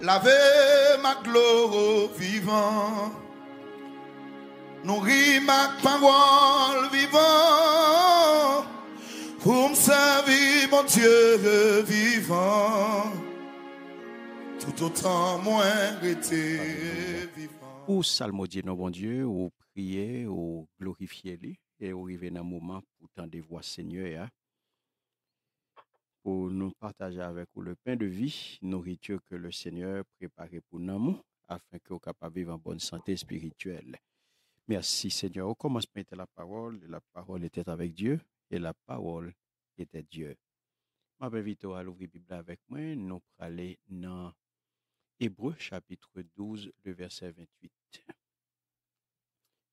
Laver ma gloire vivant. nourrir ma parole vivant. Pour me servir, mon Dieu vivant. Tout autant moins été vivant. Ou salmodier nos bon Dieu, ou prier, ou glorifier lui. Et arriver dans un moment pour tendre voix Seigneur nous partager avec vous le pain de vie, nourriture que le Seigneur préparé pour nous, afin que nous capable vivre en bonne santé spirituelle. Merci Seigneur. Au commencement était la parole, et la parole était avec Dieu, et la parole était Dieu. Je m'invite à l'ouvrir Bible avec moi. Nous allons dans Hébreu chapitre 12, le verset 28.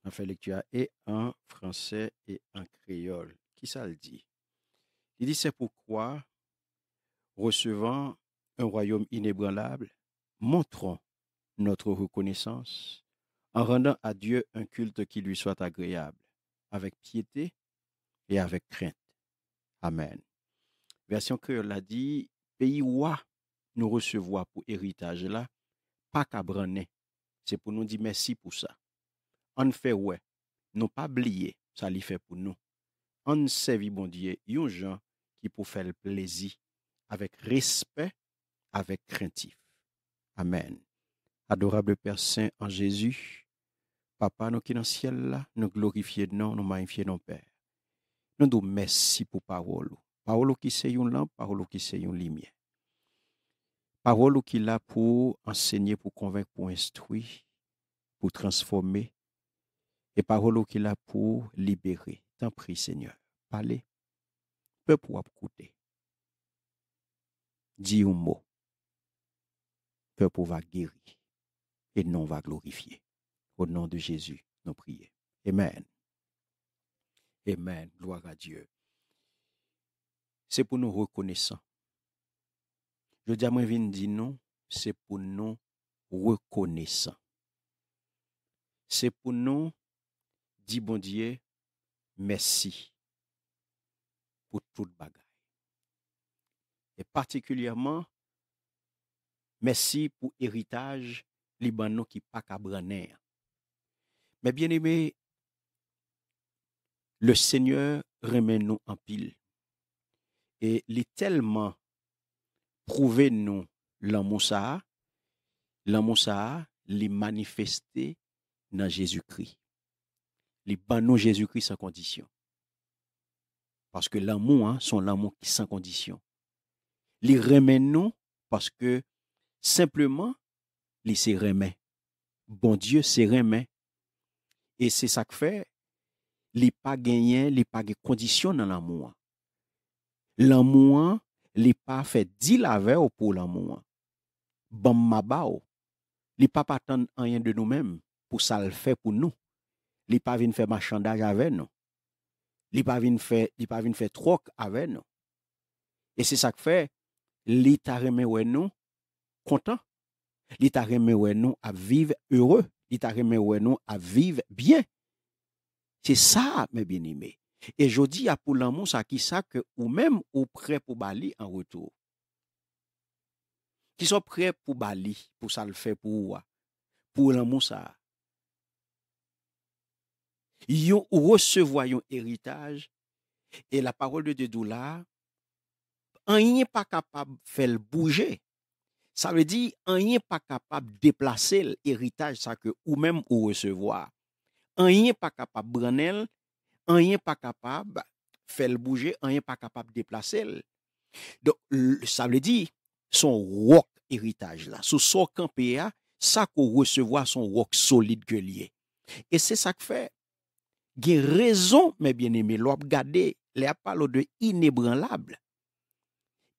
En fait lecture et en français et en créole. Qui ça le dit? Il dit c'est pourquoi recevant un royaume inébranlable, montrons notre reconnaissance en rendant à Dieu un culte qui lui soit agréable, avec piété et avec crainte. Amen. Version créole l'a dit, pays où nous recevoir pour héritage là, pas cabrané C'est pour nous dire merci pour ça. On fait ouais, non pas oublier, ça l'y fait pour nous. On servit bon Dieu, yon gens qui pour faire plaisir avec respect, avec craintif. Amen. Adorable Père Saint en Jésus, Papa, nous qui dans le ciel là, nous glorifions, nous, nous magnifions, nos Père. Nous nous merci pour parole. Parole qui c'est une lampe, parole qui c'est une lumière. Parole qui là pour enseigner, pour convaincre, pour instruire, pour transformer. Et parole qui là pour libérer. T'en prie, Seigneur. Parlez. Peuple pour dit un mot. Peuple va guérir et non va glorifier. Au nom de Jésus, nous prions. Amen. Amen. Gloire à Dieu. C'est pour nous reconnaissant. Je dis à moi, dit non, c'est pour nous reconnaissant. C'est pour nous, dit bon Dieu, merci pour toute bagarre et particulièrement, merci pour héritage Libanon qui pas cabraner. Mais bien aimé, le Seigneur remet nous en pile. Et il tellement prouvé nous l'amour ça, l'amour ça, les manifesté dans Jésus-Christ. Les banons Jésus-Christ sans condition. Parce que l'amour, hein, son l'amour qui sans condition. Li remen nou paske simplement li se remen. Bon Diyo se remen. E se sak fe, li pa genyen, li pa gen kondisyon nan la mouan. La mouan, li pa fe dil ave ou pou la mouan. Bam maba ou. Li pa patan anyen de nou menm pou sal fe pou nou. Li pa vin fe machandaj ave nou. Li pa vin fe trok ave nou. E Li ta reme we nou kontan. Li ta reme we nou ap vive heureux. Li ta reme we nou ap vive bien. Se sa, me binime. E jodi apou la monsa ki sa ke ou mem ou pre pou Bali an retou. Ki so pre pou Bali, pou sa le fe pou ou a. Pou la monsa. Yon ou resevoyon eritage. E la parol de dedou la. An yen pa kapab fèl bouje, sa vè di, an yen pa kapab deplase l eritaj sa ke ou mèm ou resevoa. An yen pa kapab branel, an yen pa kapab fèl bouje, an yen pa kapab deplase l. Sa vè di, son wok eritaj la, sou so kanpe ya, sa ke ou resevoa son wok solide ke liye. E se sa k fè, gen rezon, mè bien eme, l wap gade, lè apal ou de inebranlable.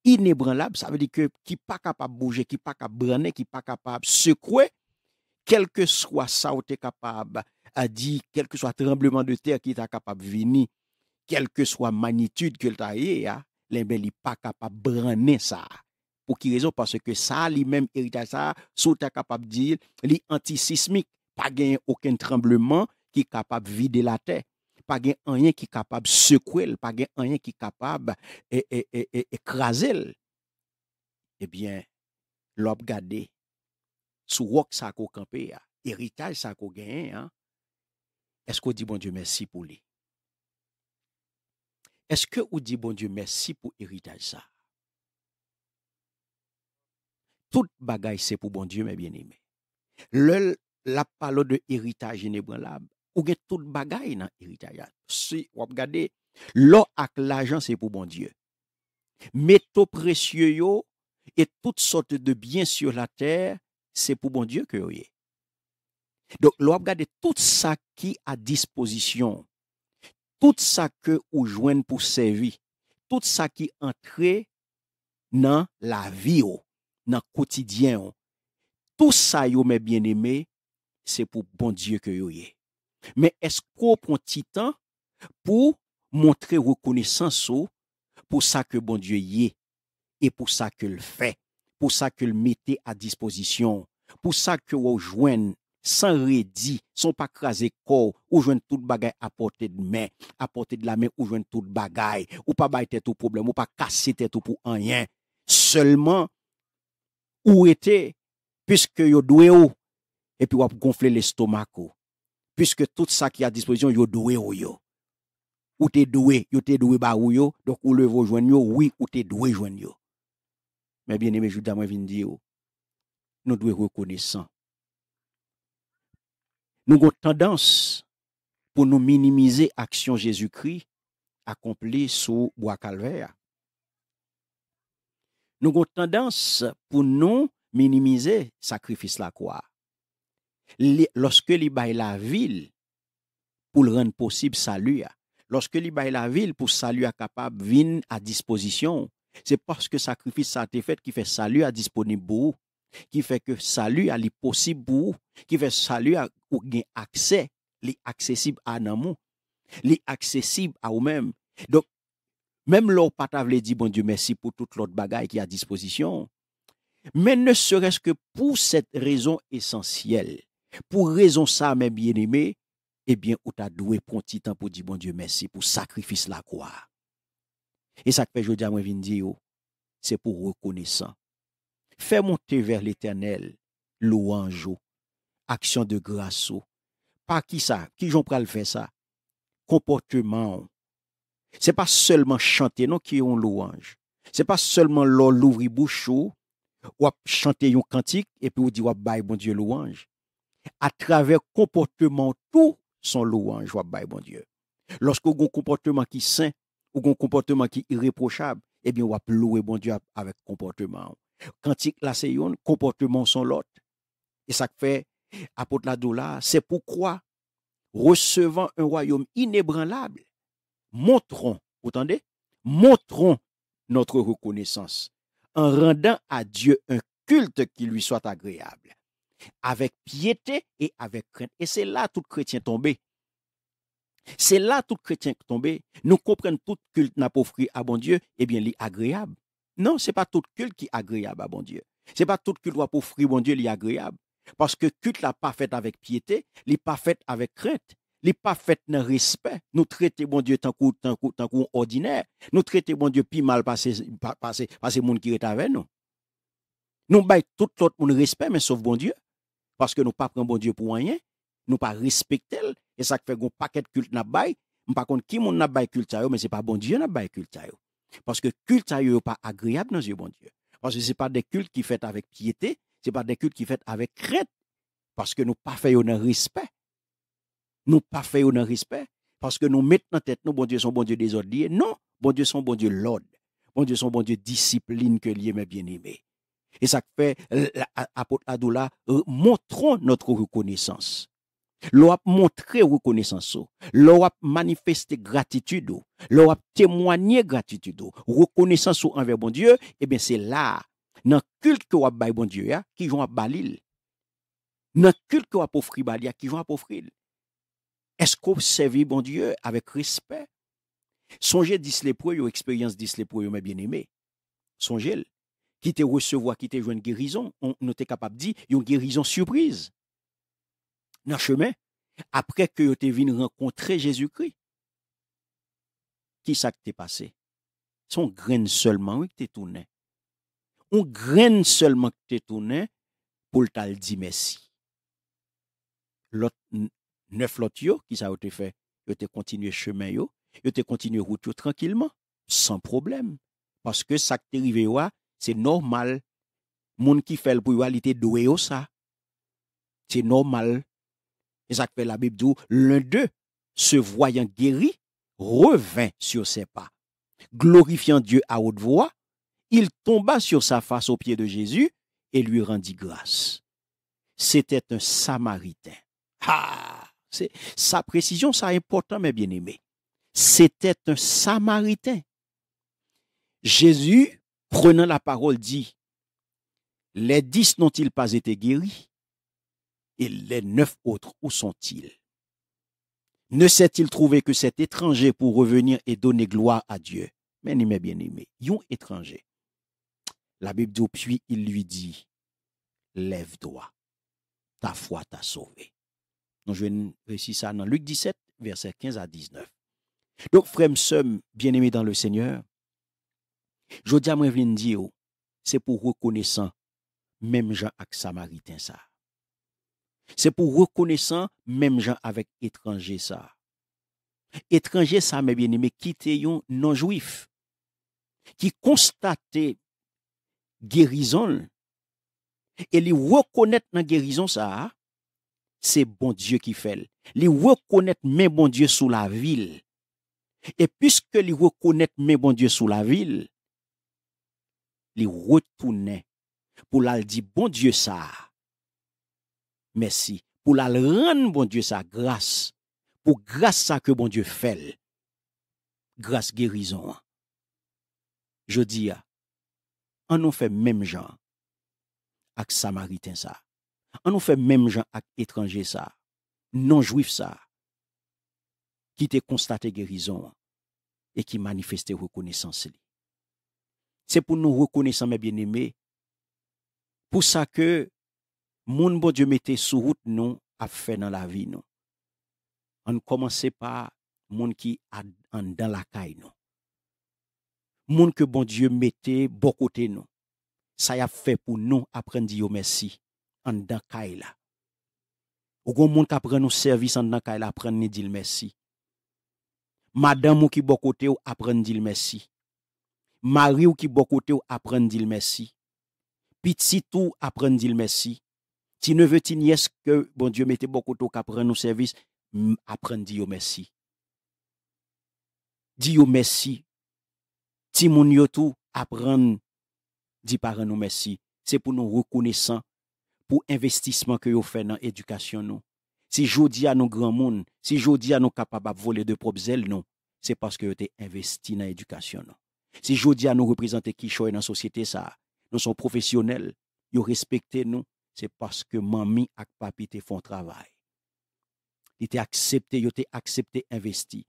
Inébran lab, sa ve di ke ki pa kapab bouje, ki pa kapab brane, ki pa kapab sekwe, kelke swa sa ou te kapab a di, kelke swa trembleman de ter ki ta kapab vini, kelke swa magnitude ki ah, el ta ye, ya, lebe li pa kapab brane sa. Ou ki rezon parce ke sa, li mem erita sa, sou te kapab di, li antisismik pa genye oken trembleman ki kapab vide la ter. pa gen anyen ki kapab sekwe l, pa gen anyen ki kapab e, e, e, ekraze l, ebyen, lop gade, sou wak sa akou kampe ya, eritaj sa akou gen, eskou di bon diyo mersi pou li? Eskou di bon diyo mersi pou eritaj sa? Tout bagay se pou bon diyo mwen bien ime. Lel la palo de eritaj in ebran lab, Ou gen tout bagay nan eritajan. Si wap gade, lò ak l'ajan se pou bon Diyo. Meto presye yo, e tout sote de bien sur la ter, se pou bon Diyo kè yo ye. Don lò wap gade, tout sa ki a disposisyon, tout sa ke ou jwen pou sevi, tout sa ki entre nan la vi yo, nan koutidyen yo, tout sa yo me bien eme, se pou bon Diyo kè yo ye. Men esko pon titan pou montre rekonesanso pou sa ke bon die ye. E pou sa ke l fè. Pou sa ke l mette a dispozisyon. Pou sa ke wou jwen san redi, son pa krasè kò. Ou jwen tout bagay apote de men. Aporte de la men ou jwen tout bagay. Ou pa bay tètou problem. Ou pa kase tètou pou anyen. Sèlman ou etè. Piske yo dwe ou. E pi wap gonfle l estomak ou. Piske tout sa ki a dispozisyon yo dowe ou yo. Ou te dowe, yo te dowe ba ou yo, dok ou levo jwen yo, oui, ou te dowe jwen yo. Mè bienemè, jouta mwen vin diyo, nou dowe rekonesan. Nou gò tendans pou nou minimize aksyon Jésus-Kri akompli sou bo akalver. Nou gò tendans pou nou minimize sakrifis la kwa. Lorske li bay la vil pou l ren posib salu ya, lorske li bay la vil pou salu ya kapab vin a disposisyon, se paske sakrifis sa te fet ki fe salu ya disponib bou, ki fe salu ya li posib bou, ki fe salu ya ou gen aksè li aksesib anamou, li aksesib a ou men. Don, menm lor patav li di bon diou mersi pou tout l ot bagay ki a disposisyon, men ne serez ke pou set rezon esensyel, Pou rezon sa men eh bien eme, ebyen ou ta dwe pronti tan pou di bon die mersi, pou sakrifis la kwa. E sakpe jodi amwen vin di yo, oh, se pou rekone san. Fè monte ver l'Eternel, louange yo, oh, aksyon de grasso. Oh. Pa ki sa, ki jon pral fè sa? Komporteman. Se pa selman chante, non ki yon louange. Se pa selman lor louvri boucho, wap chante yon kantik, e pi ou di wap baye bon die louange. à travers comportement tout son louange, bon Dieu. Lorsque vous avez un comportement qui est sain, ou un comportement qui est irréprochable, eh bien, vous va louer bon Dieu avec comportement. Quand la c'est un comportement sans l'autre. Et ça fait, apôtre la douleur, c'est pourquoi, recevant un royaume inébranlable, montrons, vous entendez, montrons notre reconnaissance en rendant à Dieu un culte qui lui soit agréable avec piété et avec crainte. Et c'est là tout chrétien tombé. C'est là tout chrétien tombé. Nous comprenons tout culte n'a pas offert à bon Dieu, eh bien, il est agréable. Non, c'est pas tout culte qui est agréable à bon Dieu. C'est pas tout culte doit offrir bon Dieu, il est agréable. Parce que culte l'a pas fait avec piété, il n'est pas fait avec crainte. Il n'est pas fait dans respect. Nous traitons bon Dieu tant qu'on tant ordinaire. Nous traitons bon Dieu plus mal par ces monde qui est avec nous. Nous baillons tout l'autre monde respect, mais sauf bon Dieu parce que nous pas prenons bon Dieu pour rien, nous pas respecter et ça fait un paquet de culte n'a par contre qui mon n'a bail culte mais c'est pas bon Dieu n'a bail culte parce que culte n'est pas agréable dans yeux bon Dieu. Parce que c'est pas des cultes qui fait avec piété, c'est pas des cultes qui fait avec crainte. parce que nous pas fait un respect. Nous pas fait un respect parce que nous mettons en tête nous bon Dieu son bon Dieu ordres, Non, bon Dieu sont bon Dieu l'ordre. Bon Dieu son bon Dieu discipline que lié mes bien-aimés. E sakpe apot adou la, euh, montron notre rekonesans. Lo ap montre rekonesans ou, lo ap manifeste gratitude ou, lo ap temwanye gratitude ou, rekonesans ou anver bon dieu, e ben se la, nan kult ki wap bay bon dieu ya, ki jou ap balil. Nan kult ki wap ofri bali ya, ki jou ap ofril. Eskou sevi bon dieu avek rispe. Sonje disle pou yo, yo eksperyans disle pou yo me bien eme. Sonje l. qui te recevoir, qui te une guérison, on n'était capable de dire, une guérison surprise. Dans le chemin, après que tu venu rencontrer Jésus-Christ, qui ça qui t'est passé? Son graine seulement oui, qui t'est tourné. On graine seulement qui t'est tourné pour t'al dire merci. L'autre, neuf l'autre qui ça fait? Yo te continué chemin yo, yo te continué route tranquillement, sans problème. Parce que ça qui t'est arrivé c'est normal. monde qui fait pour doué ça. C'est normal. Et ça fait la Bible dit, l'un d'eux, se voyant guéri, revint sur ses pas. Glorifiant Dieu à haute voix, il tomba sur sa face aux pieds de Jésus et lui rendit grâce. C'était un Samaritain. Ah, c'est, sa précision, ça est important, mes bien-aimés. C'était un Samaritain. Jésus prenant la parole, dit, les dix n'ont-ils pas été guéris Et les neuf autres, où sont-ils Ne s'est-il trouvé que cet étranger pour revenir et donner gloire à Dieu Mais aimé, bien aimé, yon étranger. La Bible dit, puis il lui dit, lève-toi, ta foi t'a sauvé. Je vais préciser ça dans Luc 17, versets 15 à 19. Donc, frère sommes, bien-aimés dans le Seigneur, Jodya mwen ven diyo, se pou rekonesan menm jan ak samariten sa. Se pou rekonesan menm jan avèk etranje sa. Etranje sa mwen bine, me kiteyon nan jouif. Ki konstate gerizon, e li rekonesan nan gerizon sa, se bon Diyo ki fel. Li rekonesan menm bon Diyo sou la vil. E li retounen pou lal di bon die sa. Mersi. Pou lal ran bon die sa. Gras. Pou gras sa ke bon die fel. Gras gerizon. Je di, anon fe mem jan ak samariten sa. Anon fe mem jan ak etranje sa. Nonjouif sa. Ki te konstate gerizon e ki manifeste rekonesans li. Se pou bon bon bon nou rekonesan mè bienemè. Pou sa ke moun bon Diyo mette sou wout nou ap fè nan la vi nou. An komanse pa moun ki an dan la kay nou. Moun ke bon Diyo mette bo kote nou. Sa y ap fè pou nou apren diyo mersi an dan kay la. Ogon moun ki apren nou servis an dan kay la apren ne dil mersi. Madan moun ki bo kote ou apren dil mersi. Mari ou ki bokote ou apren di l mersi. Pit si tou apren di l mersi. Ti neve ti nyeske, bon diyo mette bokote ou kapren nou servis, apren di yo mersi. Di yo mersi. Ti moun yo tou apren di pare nou mersi. Se pou nou rekounesan pou investisman ke yo fe nan edukasyon nou. Si jou di an nou gran moun, si jou di an nou kapab ap vole de probzel nou, se paske yo te investi nan edukasyon nou. Si Jodia nou reprezentè ki choy nan sosyete sa, nou son profesyonel, yo respèkte nou, se paske mami ak papi te fon travay. Te akseptè, yo te akseptè investi.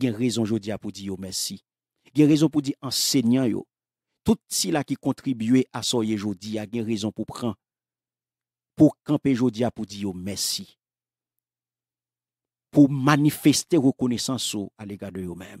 Gen rezon Jodia pou di yo mèsi. Gen rezon pou di ensegnan yo. Tout si la ki kontribüe asoye Jodia, gen rezon pou pran. Po kampe Jodia pou di yo mèsi. Po manifestè rekonesansou alè gade yo mèm.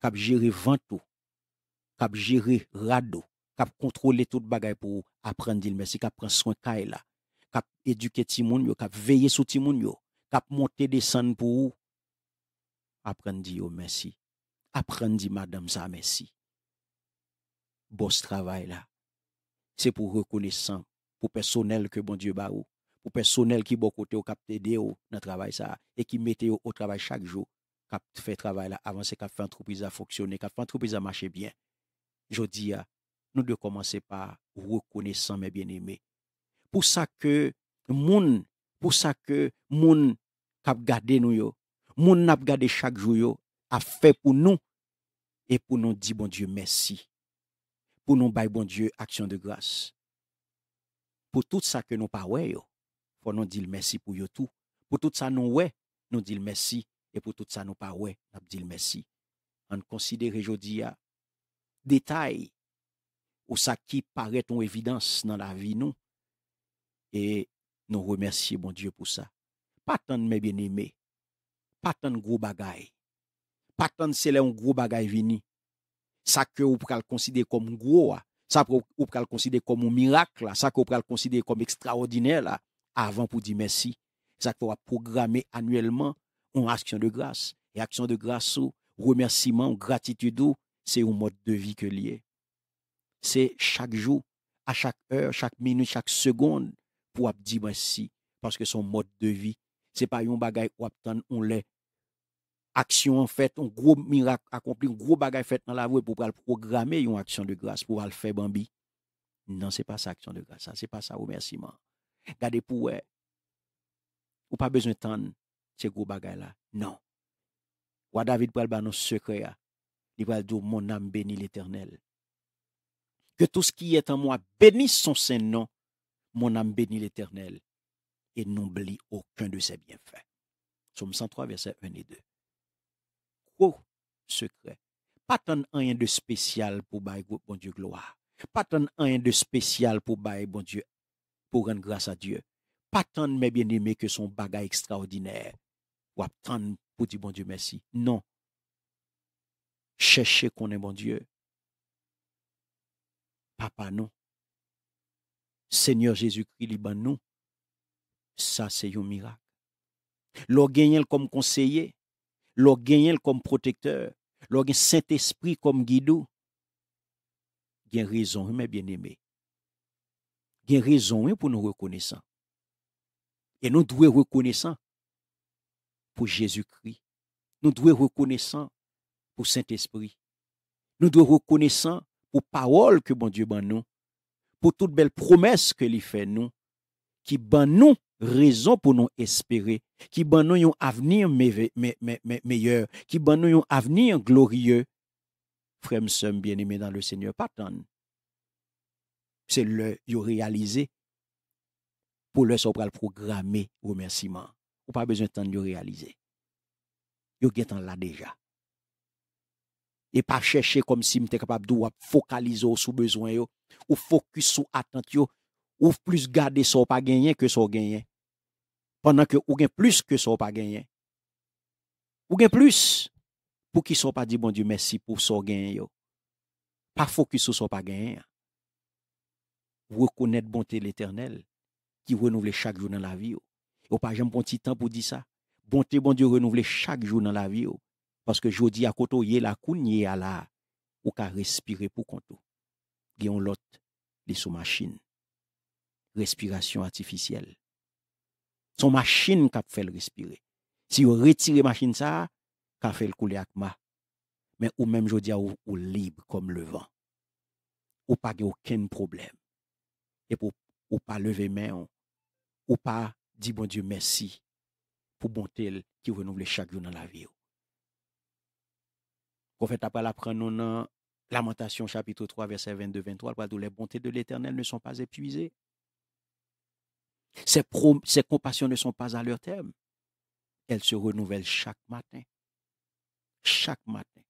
Kap jere vanto, kap jere rado, kap kontrole tout bagay pou aprendi l'messi, kap pranswen kay la, kap eduke timon yo, kap veye sou timon yo, kap monte de san pou ou, aprendi yo messi, aprendi madame sa messi. Bo se travay la, se pou rekone san pou personel ke bon dieu ba ou, pou personel ki bo kote ou kap tede ou nan travay sa, e ki mete ou travay chak jou, a fait travail là, avancer, a fait entreprise à fonctionner, a fait entreprise à marcher bien. Je dis, nous devons commencer par reconnaissant mes bien-aimés. Pour ça que moun, pour ça que moun cap gardé nous yo, moun n'a gardé chaque jour yo, a fait pour nous et pour nous dire bon Dieu merci. Pour nous bailler bon Dieu action de grâce. Pour tout ça que nous pas ouais yo, faut nous dire merci pour tout. Pour tout ça nous ouais, nous dire merci E pou tout sa nou parwe, Abdilmessi, an konsidere jodi ya ah, detay ou sa ki pare ton evidans nan la vi nou. E nou remersi bon Diyo pou sa. Patan mè ben eme, patan grou bagay, patan sele yon grou bagay vini, sa ke ou pral konside kom grou, sa ah. ke ou pral konside kom mirak, sa ah. ke ou pral konside kom ekstraordinel, avan pou di Messi, sa ke ou a programe anuellement une action de grâce. Et action de grâce ou remerciement, gratitude c'est un mode de vie que lié. C'est chaque jour, à chaque heure, chaque minute, chaque seconde, pour dire merci, parce que son mode de vie, c'est pas un bagage ou on l'est. Action en fait, un gros miracle accompli, un gros bagage fait dans la voie pour programmer une action de grâce, pour le faire Bambi. Non, c'est pas ça, action de grâce, ça, c'est pas ça, remerciement. Gardez pour, ou eh. pas besoin de temps c'est gros bagaille là. Non. Roi David pral nos secret Il va dire mon âme bénit l'Éternel. Que tout ce qui est en moi bénisse son saint nom. Mon âme bénit l'Éternel et n'oublie aucun de ses bienfaits. Somme 103 verset 1 et 2. Gros secret. Pas tant rien de spécial pour bailler bon Dieu gloire. Pas tant rien de spécial pour bailler bon Dieu pour rendre grâce à Dieu. Pas tant mes bien-aimés que son bagage extraordinaire pour dire bon Dieu merci. Non. Cherchez qu'on est bon Dieu. Papa, non. Seigneur Jésus-Christ, liban Ça, c'est un miracle. L'on comme conseiller, l'on comme protecteur, l'on Saint-Esprit comme guidou. a raison, mes bien-aimés. a raison pour nous reconnaissant. Et nous devons reconnaissant pour Jésus-Christ. Nous devons être pour Saint-Esprit. Nous devons être pour parole que bon Dieu nous nous, pour toute belles promesses que nous fait nous, qui ban nous raison pour nous espérer, qui ban nous un avenir meilleur, qui ban nous un avenir glorieux. Frères et bien-aimés dans le Seigneur, pas C'est le réalisé pour le programme programmer remerciement ou pas besoin de temps de réaliser. Yo en là déjà. Et pas chercher comme si êtes capable de focaliser sur besoin yo, ou focus sur attente ou plus garder son pas gagné que son gagné. Pendant que ou gain plus que ça pas gagné. Ou gain plus pour qui sont pas dit bon Dieu merci pour son gagné yo. Pas focus sur son pas gagné. Reconnaître bonté de l'Éternel qui renouvelle chaque jour dans la vie. Ou pa jen bon ti tan pou di sa. Bonte bon di renouvle chak jou nan la vi ou. Paske jodi akoto ye la koun, ye ala ou ka respire pou konto. Ge yon lot li sou machin. Respiration artificiel. Sou machin m kap fèl respire. Si yo retire machin sa, kap fèl koule akma. Men ou men jodi a ou ou libe kom levan. Ou pa ge ouken problem. E ou pa leve men. Ou pa Dis bon Dieu merci pour bonté qui renouvelle chaque jour dans la vie. Prophète après la dans Lamentation chapitre 3 verset 22 23 où les bontés de l'Éternel ne sont pas épuisées. Ses, compassions ne sont pas à leur terme. Elles se renouvellent chaque matin. Chaque matin.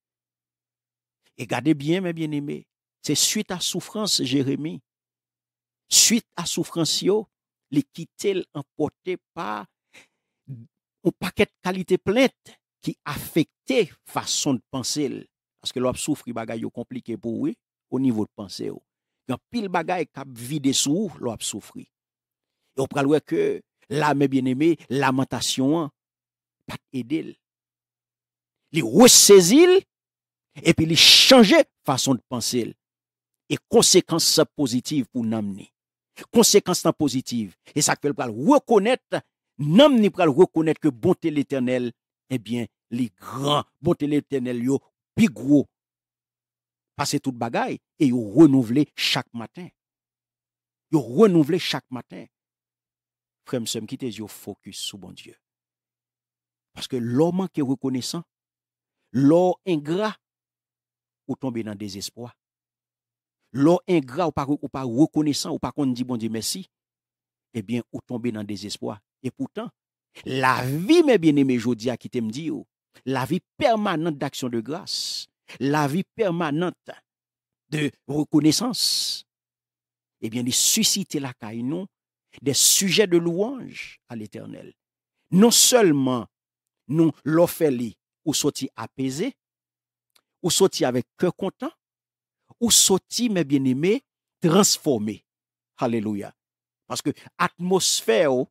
Et gardez bien, mes bien-aimés, c'est suite à souffrance, Jérémie. Suite à souffrance, yo, li kitel anpote pa ou paket kalite plente ki afekte fason de panse el. Aske lop soufri bagay yo komplike pou we, pou nivou de panse yo. Gan pil bagay kap vide sou, lop soufri. Yo pralwe ke la me bieneme, lamentasyon an, pat edel. Li wesezil, epi li chanje fason de panse el. E konsekans sa pozitiv pou namne. conséquences positives. Et ça qu'elle va reconnaître, non, ni le reconnaître que bonté l'éternel, eh bien, les grands, bonté l'éternel, yo, plus gros. Passer toute bagaille et yo renouveler chaque matin. Yo renouveler chaque matin. Frère, me qui te focus sur bon Dieu. Parce que l'homme qui est reconnaissant, l'homme ingrat, ou tomber dans le désespoir l'or ingrat ou pas reconnaissant ou pas qu'on dit bon Dieu merci, eh bien ou tomber dans le désespoir. Et pourtant, la vie mes bien-aimés jodi qui me dit la vie permanente d'action de grâce, la vie permanente de reconnaissance, eh bien de susciter la caille non des sujets de louange à l'Éternel. Non seulement nous l'offrir ou sortir apaisé, ou sortir avec cœur content, ou sorti, mes bien-aimés, transformé. Alléluia. Parce que l'atmosphère, oh,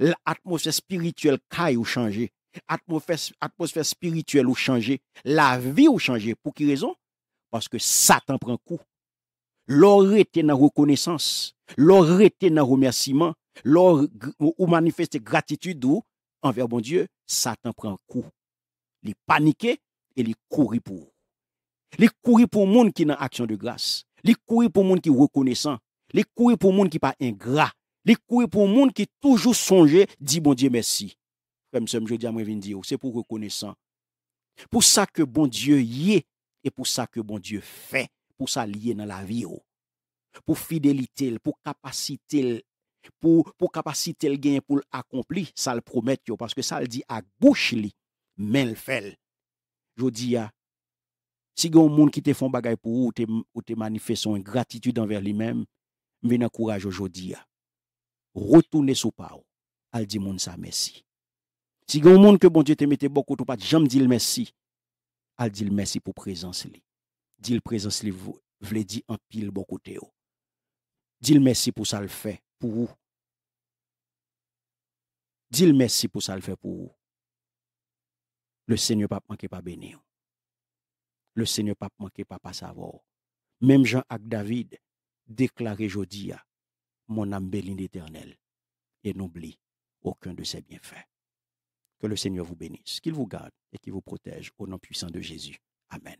l'atmosphère spirituelle caille ou changé. Atmosphère, spirituelle ou changé. La vie ou changé. Pour qui raison? Parce que Satan prend coup. L'or était dans reconnaissance. L'or était dans remerciement. L'or ou manifeste gratitude ou envers bon Dieu. Satan prend coup. Il paniqué et il courri pour. Li kouri pou moun ki nan aksyon de glas. Li kouri pou moun ki rekonesan. Li kouri pou moun ki pa ingra. Li kouri pou moun ki toujou sonje, di bon diye mersi. Kèm se mjou diya mwen vin diyo, se pou rekonesan. Pou sa ke bon diye ye, e pou sa ke bon diye fe, pou sa liye nan la viyo. Pou fidelite, pou kapasite, pou kapasite l gen, pou l akompli, sa l promet yo, paske sa l di a gouch li, men l fel. Jou di ya, Si gen ou moun ki te fon bagay pou ou ou te manifesyon gratitud anver li men, mwen akouraj ou jodi a. Rotounes ou pa ou, al di moun sa mersi. Si gen ou moun ke bon Diyo te mette bokout ou pat, jem dil mersi. Al dil mersi pou prezans li. Dil prezans li vle di an pil bokout e ou. Dil mersi pou sa l fe pou ou. Dil mersi pou sa l fe pou ou. Le Senyo pa panke pa bene ou. le Seigneur pas manquer pas savoir. Même Jean avec David déclaré Jodia, mon âme bénit éternelle, et n'oublie aucun de ses bienfaits. Que le Seigneur vous bénisse, qu'il vous garde et qu'il vous protège au nom puissant de Jésus. Amen.